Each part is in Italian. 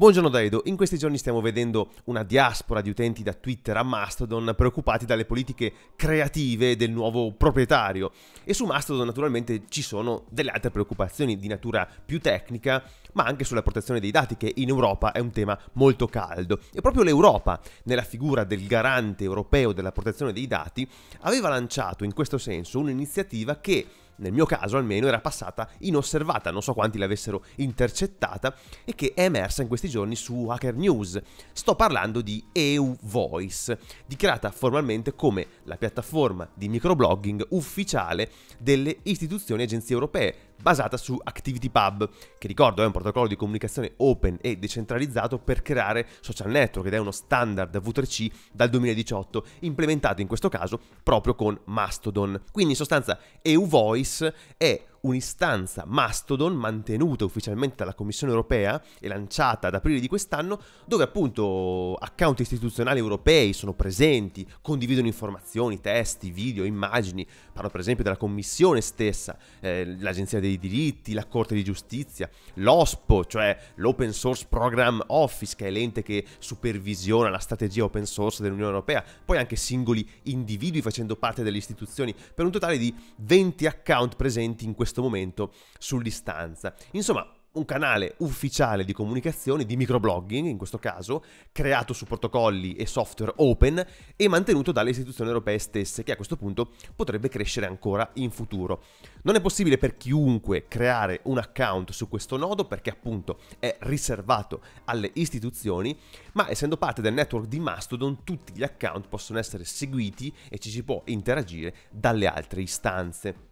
Buongiorno Daedo, in questi giorni stiamo vedendo una diaspora di utenti da Twitter a Mastodon preoccupati dalle politiche creative del nuovo proprietario e su Mastodon naturalmente ci sono delle altre preoccupazioni di natura più tecnica ma anche sulla protezione dei dati che in Europa è un tema molto caldo e proprio l'Europa nella figura del garante europeo della protezione dei dati aveva lanciato in questo senso un'iniziativa che nel mio caso almeno, era passata inosservata, non so quanti l'avessero intercettata, e che è emersa in questi giorni su Hacker News. Sto parlando di EU Voice, dichiarata formalmente come la piattaforma di microblogging ufficiale delle istituzioni e agenzie europee, basata su ActivityPub, che ricordo è un protocollo di comunicazione open e decentralizzato per creare social network ed è uno standard V3C dal 2018, implementato in questo caso proprio con Mastodon. Quindi in sostanza EU Voice è un'istanza Mastodon mantenuta ufficialmente dalla Commissione europea e lanciata ad aprile di quest'anno, dove appunto account istituzionali europei sono presenti, condividono informazioni, testi, video, immagini, parlo per esempio della Commissione stessa, eh, l'Agenzia dei diritti, la Corte di Giustizia, l'OSPO, cioè l'Open Source Program Office, che è l'ente che supervisiona la strategia open source dell'Unione Europea, poi anche singoli individui facendo parte delle istituzioni, per un totale di 20 account presenti in questo questo momento sull'istanza. Insomma, un canale ufficiale di comunicazione, di microblogging in questo caso, creato su protocolli e software open e mantenuto dalle istituzioni europee stesse, che a questo punto potrebbe crescere ancora in futuro. Non è possibile per chiunque creare un account su questo nodo perché appunto è riservato alle istituzioni, ma essendo parte del network di Mastodon tutti gli account possono essere seguiti e ci si può interagire dalle altre istanze.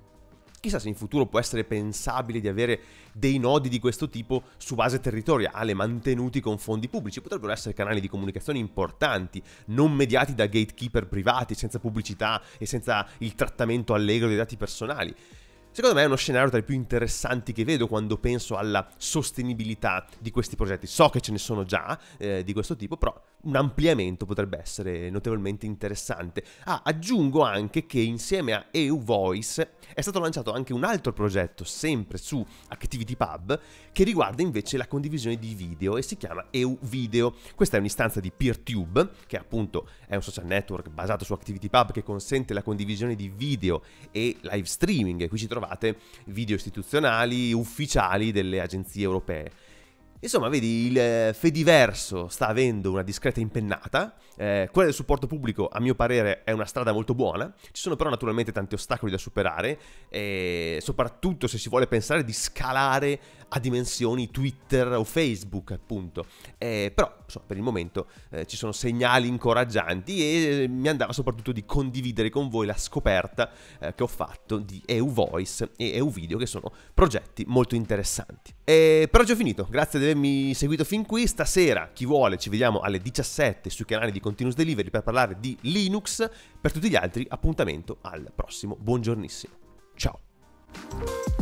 Chissà se in futuro può essere pensabile di avere dei nodi di questo tipo su base territoriale, mantenuti con fondi pubblici. Potrebbero essere canali di comunicazione importanti, non mediati da gatekeeper privati, senza pubblicità e senza il trattamento allegro dei dati personali. Secondo me è uno scenario tra i più interessanti che vedo quando penso alla sostenibilità di questi progetti. So che ce ne sono già eh, di questo tipo, però un ampliamento potrebbe essere notevolmente interessante. Ah, aggiungo anche che insieme a EU Voice è stato lanciato anche un altro progetto, sempre su ActivityPub, che riguarda invece la condivisione di video e si chiama EU Video. Questa è un'istanza di PeerTube, che appunto è un social network basato su ActivityPub che consente la condivisione di video e live streaming. Qui ci troviamo trovate video istituzionali ufficiali delle agenzie europee. Insomma, vedi, il eh, Fediverso sta avendo una discreta impennata, eh, quella del supporto pubblico a mio parere è una strada molto buona, ci sono però naturalmente tanti ostacoli da superare, eh, soprattutto se si vuole pensare di scalare a dimensioni Twitter o Facebook appunto, eh, però insomma, per il momento eh, ci sono segnali incoraggianti e eh, mi andava soprattutto di condividere con voi la scoperta eh, che ho fatto di EU Voice e EU Video che sono progetti molto interessanti. Eh, per oggi ho finito, grazie di avermi seguito fin qui. Stasera, chi vuole, ci vediamo alle 17 sui canali di Continuous Delivery per parlare di Linux. Per tutti gli altri, appuntamento al prossimo. Buongiornissimo. Ciao.